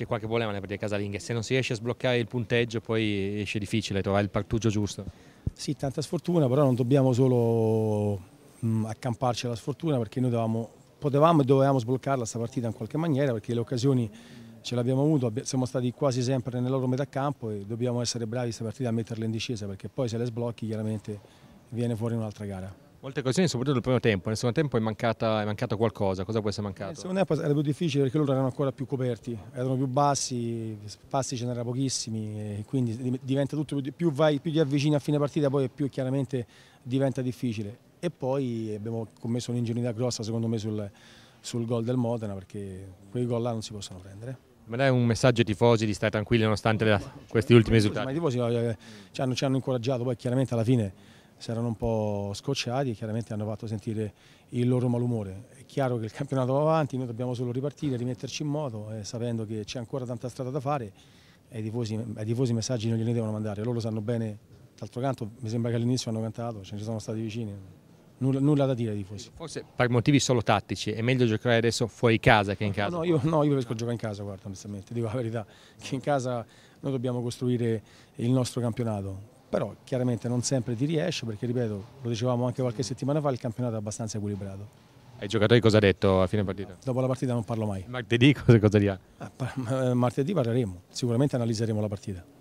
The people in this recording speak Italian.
c'è qualche problema nelle partite casalinghe, se non si riesce a sbloccare il punteggio poi esce difficile trovare il partuggio giusto. Sì, tanta sfortuna, però non dobbiamo solo mh, mm, accamparci alla sfortuna perché noi dovevamo, potevamo e dovevamo sbloccarla questa partita in qualche maniera perché le occasioni ce l'abbiamo avuto, siamo stati quasi sempre nel loro metà campo e dobbiamo essere bravi questa partita a metterle in discesa perché poi se le sblocchi chiaramente viene fuori un'altra gara. Molte occasioni, soprattutto nel primo tempo. Nel secondo tempo è, mancata, è mancato qualcosa. Cosa può essere mancato? Eh, secondo me era più difficile perché loro erano ancora più coperti, erano più bassi, passi ce n'erano pochissimi, quindi diventa tutto più, vai, più ti avvicini a fine partita, poi più chiaramente diventa difficile. E poi abbiamo commesso un'ingenuità grossa, secondo me, sul, sul gol del Modena, perché quei gol là non si possono prendere. Ma dai un messaggio ai tifosi di stare tranquilli nonostante la, questi ultimi risultati? Ma i tifosi eh, ci hanno, ci hanno incoraggiato, poi chiaramente alla fine si erano un po' scocciati e chiaramente hanno fatto sentire il loro malumore. È chiaro che il campionato va avanti, noi dobbiamo solo ripartire, rimetterci in moto, eh, sapendo che c'è ancora tanta strada da fare e i tifosi, ai tifosi messaggi non gliene devono mandare, loro sanno bene, d'altro canto mi sembra che all'inizio hanno cantato, ce ne sono stati vicini. Nulla, nulla da dire ai tifosi. Forse per motivi solo tattici è meglio giocare adesso fuori casa che in casa? No, io, no, io preferisco giocare in casa, guarda, onestamente, dico la verità, che in casa noi dobbiamo costruire il nostro campionato però chiaramente non sempre ti riesce perché ripeto, lo dicevamo anche qualche settimana fa, il campionato è abbastanza equilibrato. Ai giocatori cosa ha detto a fine partita? Dopo la partita non parlo mai. Martedì cosa, dirà? Ah, martedì parleremo, sicuramente analizzeremo la partita.